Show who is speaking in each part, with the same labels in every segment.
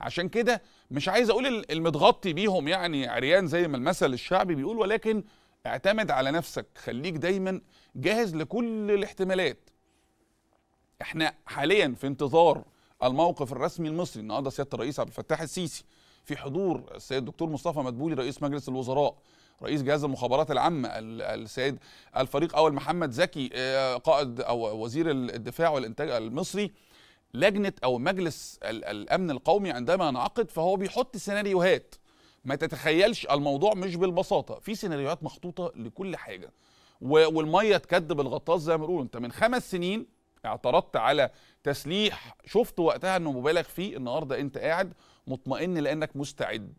Speaker 1: عشان كده مش عايز اقول المتغطي بيهم يعني عريان زي ما المثل الشعبي بيقول ولكن اعتمد على نفسك خليك دايما جاهز لكل الاحتمالات احنا حاليا في انتظار الموقف الرسمي المصري النهارده سياده الرئيس عبد الفتاح السيسي في حضور السيد الدكتور مصطفى مدبولي رئيس مجلس الوزراء رئيس جهاز المخابرات العامه السيد الفريق اول محمد زكي آه، قائد او وزير الدفاع والانتاج المصري لجنه او مجلس الامن القومي عندما ينعقد فهو بيحط سيناريوهات ما تتخيلش الموضوع مش بالبساطه في سيناريوهات محطوطه لكل حاجه والميه تكدب الغطاس زي ما بيقولوا انت من خمس سنين اعترضت على تسليح شفت وقتها انه مبالغ فيه النهارده انت قاعد مطمئن لانك مستعد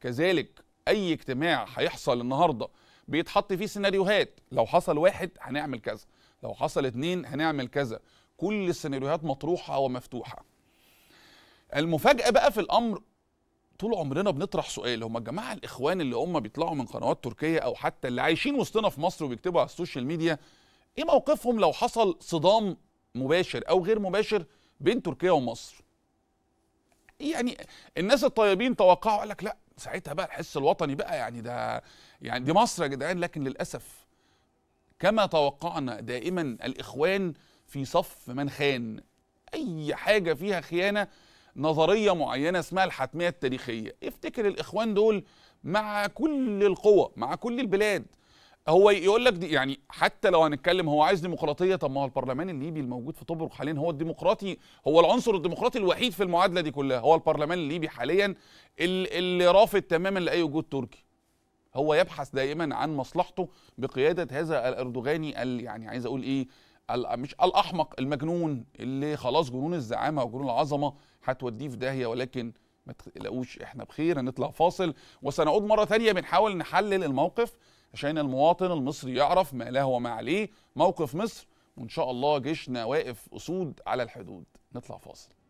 Speaker 1: كذلك اي اجتماع هيحصل النهارده بيتحط فيه سيناريوهات لو حصل واحد هنعمل كذا لو حصل اتنين هنعمل كذا كل السيناريوهات مطروحه ومفتوحه المفاجاه بقى في الامر طول عمرنا بنطرح سؤال هم الجماعه الاخوان اللي هم بيطلعوا من قنوات تركيه او حتى اللي عايشين وسطنا في مصر وبيكتبوا على السوشيال ميديا ايه موقفهم لو حصل صدام مباشر او غير مباشر بين تركيا ومصر يعني الناس الطيبين توقعوا قال لك لا ساعتها بقى الحس الوطني بقى يعني ده يعني دي مصر يا جدعان لكن للاسف كما توقعنا دائما الاخوان في صف من خان اي حاجه فيها خيانه نظريه معينه اسمها الحتميه التاريخيه افتكر الاخوان دول مع كل القوى مع كل البلاد هو يقول لك دي يعني حتى لو هنتكلم هو عايز ديمقراطيه طب ما هو البرلمان الليبي الموجود في طبرق حاليا هو الديمقراطي هو العنصر الديمقراطي الوحيد في المعادله دي كلها هو البرلمان الليبي حاليا اللي رافض تماما لاي وجود تركي هو يبحث دائما عن مصلحته بقياده هذا الاردوغاني يعني عايز اقول ايه مش الاحمق المجنون اللي خلاص جنون الزعامه وجنون العظمه هتوديه في داهيه ولكن ما تقلقوش احنا بخير هنطلع فاصل وسنعود مره ثانيه بنحاول نحلل الموقف عشان المواطن المصري يعرف ما له وما عليه موقف مصر وان شاء الله جيشنا واقف اسود على الحدود نطلع فاصل